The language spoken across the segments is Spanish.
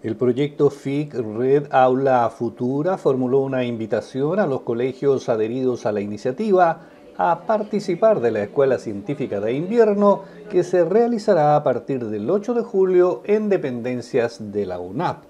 El proyecto FIC Red Aula Futura formuló una invitación a los colegios adheridos a la iniciativa a participar de la Escuela Científica de Invierno que se realizará a partir del 8 de julio en dependencias de la UNAP.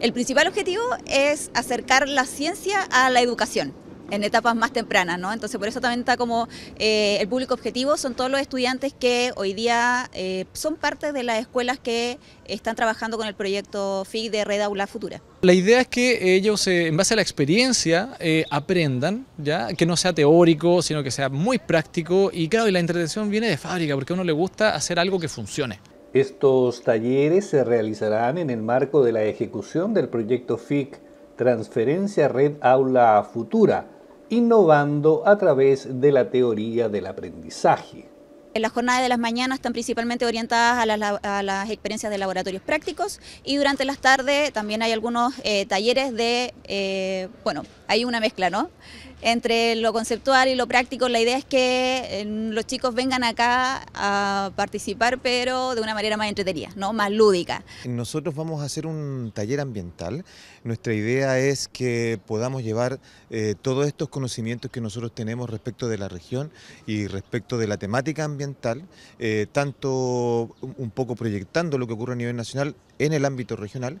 El principal objetivo es acercar la ciencia a la educación en etapas más tempranas, ¿no? Entonces por eso también está como eh, el público objetivo, son todos los estudiantes que hoy día eh, son parte de las escuelas que están trabajando con el proyecto FIC de Red Aula Futura. La idea es que ellos, eh, en base a la experiencia, aprendan, ya que no sea teórico, sino que sea muy práctico y claro, y la intervención viene de fábrica, porque a uno le gusta hacer algo que funcione. Estos talleres se realizarán en el marco de la ejecución del proyecto FIC Transferencia Red Aula Futura, innovando a través de la teoría del aprendizaje. En Las jornadas de las mañanas están principalmente orientadas a las, experiencias de laboratorios prácticos y durante las tardes también hay algunos eh, talleres de, eh, bueno, hay una mezcla, ¿no? entre lo conceptual y lo práctico. La idea es que eh, los chicos vengan acá a participar, pero de una manera más entretenida, ¿no? más lúdica. Nosotros vamos a hacer un taller ambiental. Nuestra idea es que podamos llevar eh, todos estos conocimientos que nosotros tenemos respecto de la región y respecto de la temática ambiental, eh, tanto un poco proyectando lo que ocurre a nivel nacional en el ámbito regional,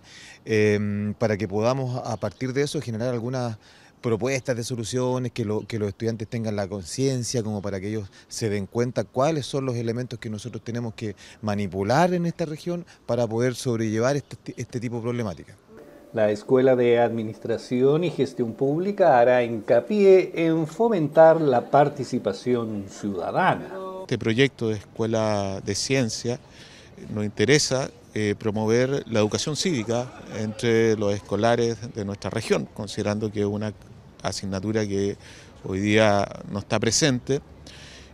para que podamos a partir de eso generar algunas propuestas de soluciones, que, que los estudiantes tengan la conciencia, como para que ellos se den cuenta cuáles son los elementos que nosotros tenemos que manipular en esta región para poder sobrellevar este, este tipo de problemática. La Escuela de Administración y Gestión Pública hará hincapié en fomentar la participación ciudadana. Este proyecto de Escuela de Ciencia nos interesa eh, promover la educación cívica entre los escolares de nuestra región, considerando que es una asignatura que hoy día no está presente,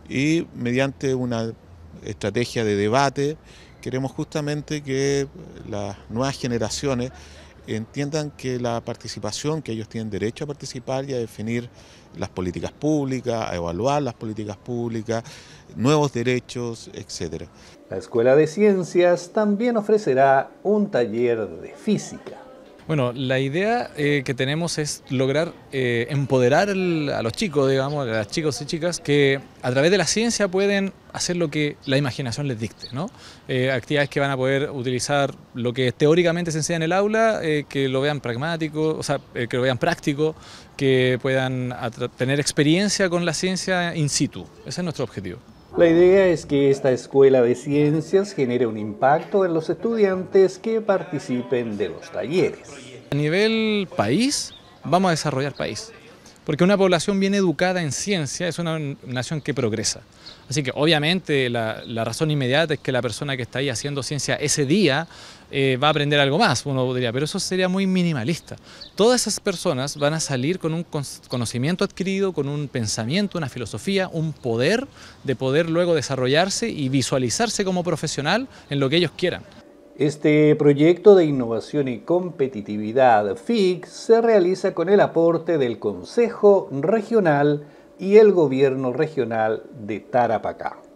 y mediante una estrategia de debate queremos justamente que las nuevas generaciones entiendan que la participación, que ellos tienen derecho a participar y a definir las políticas públicas, a evaluar las políticas públicas, nuevos derechos, etc. La Escuela de Ciencias también ofrecerá un taller de física. Bueno, la idea eh, que tenemos es lograr eh, empoderar a los chicos, digamos, a las chicos y chicas, que a través de la ciencia pueden hacer lo que la imaginación les dicte, ¿no? Eh, actividades que van a poder utilizar lo que teóricamente se enseña en el aula, que lo vean pragmático, o sea, que lo vean práctico, que puedan tener experiencia con la ciencia in situ. Ese es nuestro objetivo. La idea es que esta escuela de ciencias genere un impacto en los estudiantes que participen de los talleres. A nivel país, vamos a desarrollar país. Porque una población bien educada en ciencia es una nación que progresa. Así que obviamente la, la razón inmediata es que la persona que está ahí haciendo ciencia ese día eh, va a aprender algo más, uno podría, pero eso sería muy minimalista. Todas esas personas van a salir con un conocimiento adquirido, con un pensamiento, una filosofía, un poder de poder luego desarrollarse y visualizarse como profesional en lo que ellos quieran. Este proyecto de innovación y competitividad FIC se realiza con el aporte del Consejo Regional y el Gobierno Regional de Tarapacá.